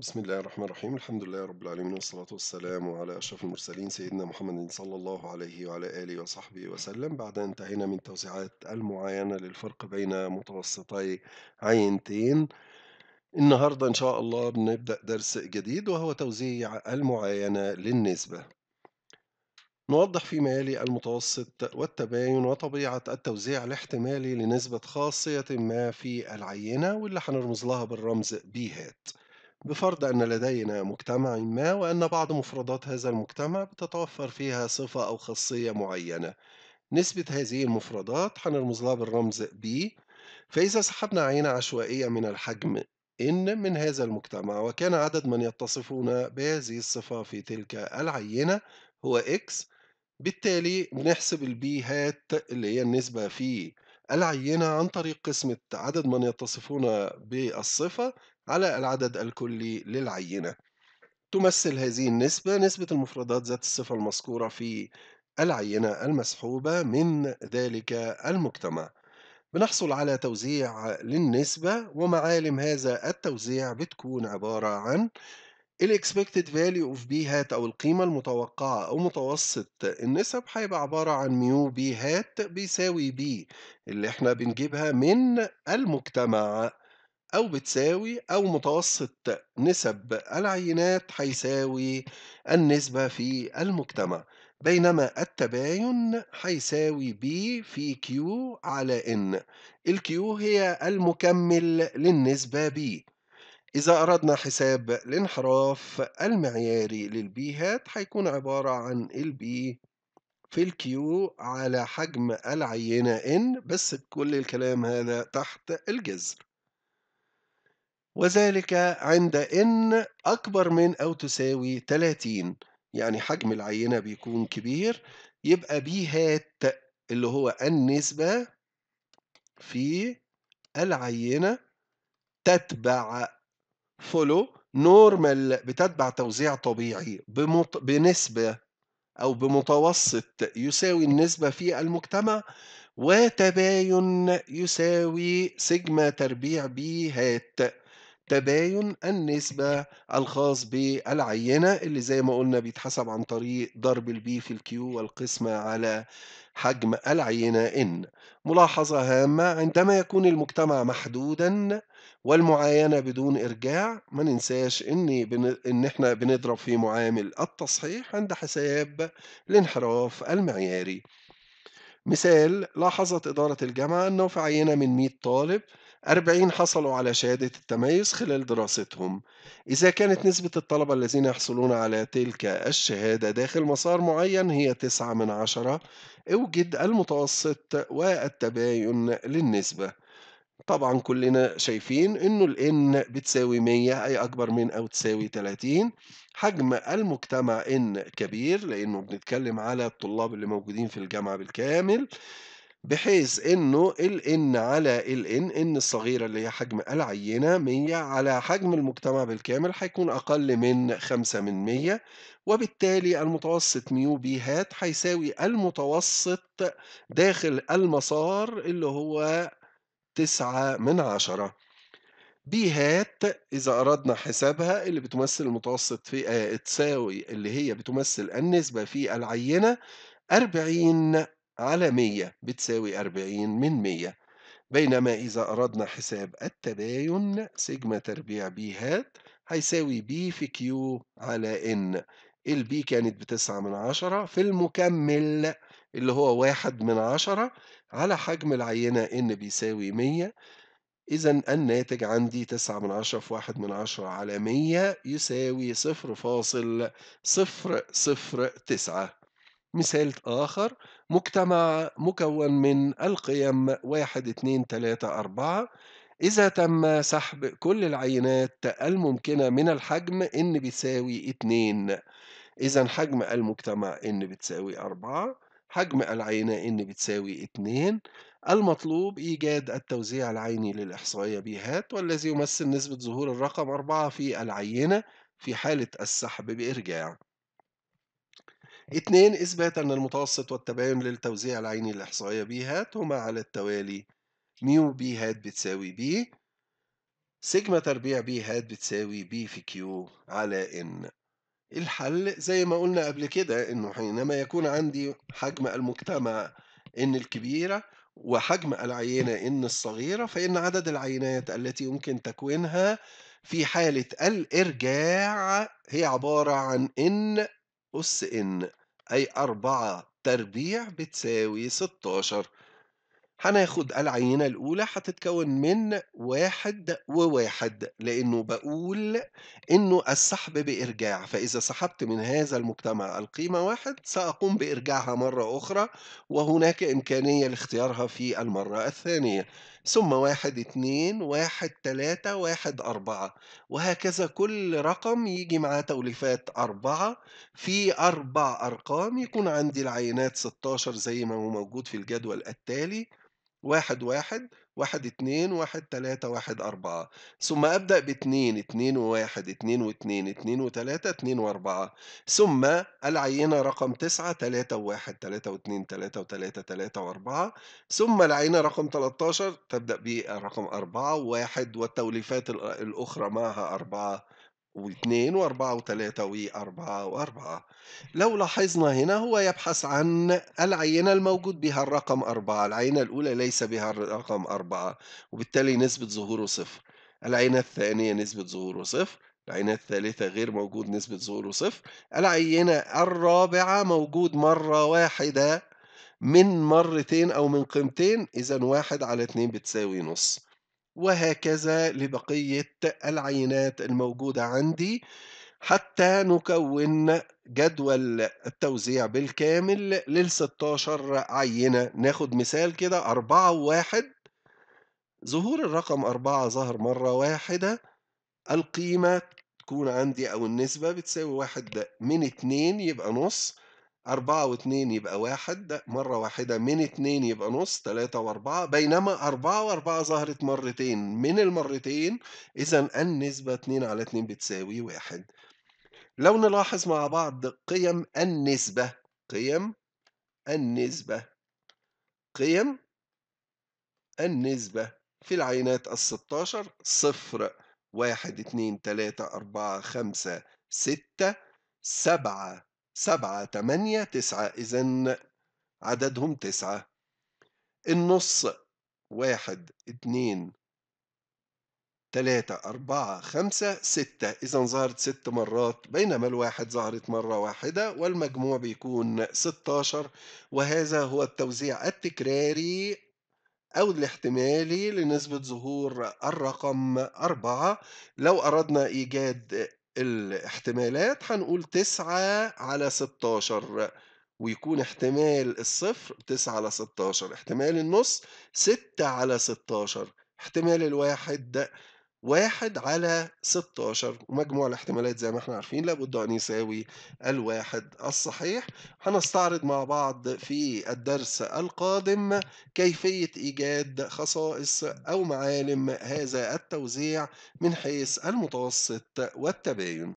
بسم الله الرحمن الرحيم الحمد لله رب العالمين والصلاة والسلام على أشرف المرسلين سيدنا محمد صلى الله عليه وعلى آله وصحبه وسلم بعد أن انتهينا من توزيعات المعاينة للفرق بين متوسطي عينتين النهاردة إن شاء الله بنبدأ درس جديد وهو توزيع المعاينة للنسبة نوضح فيما يلي المتوسط والتباين وطبيعة التوزيع الاحتمالي لنسبة خاصية ما في العينة واللي هنرمز لها بالرمز بيهات هات بفرض أن لدينا مجتمع ما وأن بعض مفردات هذا المجتمع بتتوفر فيها صفة أو خاصية معينة نسبة هذه المفردات هنرمز لها بالرمز B فإذا سحبنا عينة عشوائية من الحجم إن من هذا المجتمع وكان عدد من يتصفون بهذه الصفة في تلك العينة هو X بالتالي بنحسب البي هات اللي هي النسبة في العينة عن طريق قسمة عدد من يتصفون بالصفة على العدد الكلي للعينة تمثل هذه النسبة نسبة المفردات ذات الصفة المذكورة في العينة المسحوبة من ذلك المجتمع بنحصل على توزيع للنسبة ومعالم هذا التوزيع بتكون عبارة عن الـ expected value of b hat أو القيمة المتوقعة أو متوسط النسب هيبقى عبارة عن ميو b hat بيساوي b اللي احنا بنجيبها من المجتمع أو بتساوي أو متوسط نسب العينات هيساوي النسبة في المجتمع بينما التباين هيساوي B في Q على N الـ Q هي المكمل للنسبة B إذا أردنا حساب الانحراف المعياري للبي هات هيكون عبارة عن البي في الكيو على حجم العينة N بس بكل الكلام هذا تحت الجذر وذلك عند n أكبر من أو تساوي 30 يعني حجم العينة بيكون كبير يبقى بي هات اللي هو النسبة في العينة تتبع فولو نورمال بتتبع توزيع طبيعي بمط... بنسبة أو بمتوسط يساوي النسبة في المجتمع وتباين يساوي سيجما تربيع بي هات تباين النسبة الخاص بالعينة اللي زي ما قلنا بيتحسب عن طريق ضرب البي في الكيو والقسمة على حجم العينة إن ملاحظة هامة عندما يكون المجتمع محدودا والمعاينة بدون إرجاع ما ننساش إن, بن... إن إحنا بنضرب في معامل التصحيح عند حساب الانحراف المعياري مثال لاحظت إدارة الجامعة أنه في عينة من 100 طالب 40 حصلوا على شهادة التميز خلال دراستهم إذا كانت نسبة الطلبة الذين يحصلون على تلك الشهادة داخل مسار معين هي 9 من عشرة اوجد المتوسط والتباين للنسبة طبعا كلنا شايفين انه الان بتساوي 100 اي اكبر من او تساوي 30 حجم المجتمع ان كبير لانه بنتكلم على الطلاب اللي موجودين في الجامعه بالكامل بحيث انه ال ان على ال ان ان الصغيره اللي هي حجم العينه 100 على حجم المجتمع بالكامل هيكون اقل من 5 من 100 وبالتالي المتوسط ميو بي هات هيساوي المتوسط داخل المسار اللي هو 9 من 10 بي هات إذا أردنا حسابها اللي بتمثل المتوسط في آه، تساوي اللي هي بتمثل النسبة في العينة 40 على 100 بتساوي 40 من 100 بينما إذا أردنا حساب التباين سيجما تربيع بي هات هيساوي بي في كيو على إن البي كانت بتسعة من عشرة في المكمل اللي هو واحد من عشرة على حجم العينة إن بيساوي مية إذا الناتج عندي تسعة من عشرة في واحد من عشرة على مية يساوي صفر فاصل صفر صفر تسعة مثال آخر مجتمع مكون من القيم واحد اتنين تلاتة أربعة إذا تم سحب كل العينات الممكنة من الحجم إن بتساوي اتنين إذا حجم المجتمع إن بتساوي أربعة حجم العينة إن بتساوي اتنين المطلوب إيجاد التوزيع العيني للإحصائية بهات والذي يمثل نسبة ظهور الرقم أربعة في العينة في حالة السحب بإرجاع اثنين إثبات أن المتوسط والتباين للتوزيع العيني الإحصائية بي هات هما على التوالي ميو بي هات بتساوي بي سيجما تربيع بي هات بتساوي بي في كيو على إن الحل زي ما قلنا قبل كده إنه حينما يكون عندي حجم المجتمع إن الكبيرة وحجم العينة إن الصغيرة فإن عدد العينات التي يمكن تكوينها في حالة الإرجاع هي عبارة عن إن أس إن أي أربعة تربيع بتساوي ستاشر هناخد العينة الأولى هتتكون من واحد وواحد لأنه بقول إنه السحب بإرجاع فإذا سحبت من هذا المجتمع القيمة واحد سأقوم بإرجاعها مرة أخرى وهناك إمكانية لاختيارها في المرة الثانية ثم واحد اتنين واحد تلاتة واحد أربعة وهكذا كل رقم يجي معاه توليفات أربعة في أربع أرقام يكون عندي العينات 16 زي ما هو موجود في الجدول التالي واحد واحد واحد اتنين واحد تلاتة واحد أربعة ثم أبدأ باتنين اتنين وواحد اتنين واتنين اتنين وتلاتة اتنين وأربعة ثم العينة رقم تسعة تلاتة وواحد تلاتة واتنين تلاتة وتلاتة تلاتة وأربعة ثم العينة رقم تلاتاشر تبدأ برقم أربعة وواحد والتوليفات الأخرى معها أربعة واثنين واربعة وثلاثة واربعة واربعة لو لاحظنا هنا هو يبحث عن العينة الموجود بها الرقم أربعة العينة الأولى ليس بها الرقم أربعة وبالتالي نسبة ظهوره صفر العينة الثانية نسبة ظهوره صفر العينة الثالثة غير موجود نسبة ظهوره صفر العينة الرابعة موجود مرة واحدة من مرتين أو من قيمتين إذا واحد على اتنين بتساوي نص وهكذا لبقية العينات الموجودة عندي حتى نكون جدول التوزيع بالكامل لل 16 عينة ناخد مثال كده 4 و1 ظهور الرقم 4 ظهر مرة واحدة القيمة تكون عندي أو النسبة بتساوي واحد من اتنين يبقى نص أربعة واثنين يبقى واحد مرة واحدة من اتنين يبقى نص تلاتة وأربعة بينما أربعة وأربعة ظهرت مرتين من المرتين إذا النسبة اتنين على اتنين بتساوي واحد لو نلاحظ مع بعض قيم النسبة قيم النسبة قيم النسبة في العينات الستاشر صفر واحد اتنين تلاتة أربعة خمسة ستة سبعة سبعة تمانية تسعة إذا عددهم تسعة النص واحد اتنين تلاتة أربعة خمسة ستة إذا ظهرت ست مرات بينما الواحد ظهرت مرة واحدة والمجموع بيكون ستاشر وهذا هو التوزيع التكراري أو الاحتمالي لنسبة ظهور الرقم أربعة لو أردنا إيجاد الاحتمالات هنقول 9 على 16 ويكون احتمال الصفر 9 على 16 احتمال النص 6 على 16 احتمال الواحد ده واحد على 16 ومجموع الاحتمالات زي ما احنا عارفين لابد أن يساوي الواحد الصحيح هنستعرض مع بعض في الدرس القادم كيفية إيجاد خصائص أو معالم هذا التوزيع من حيث المتوسط والتباين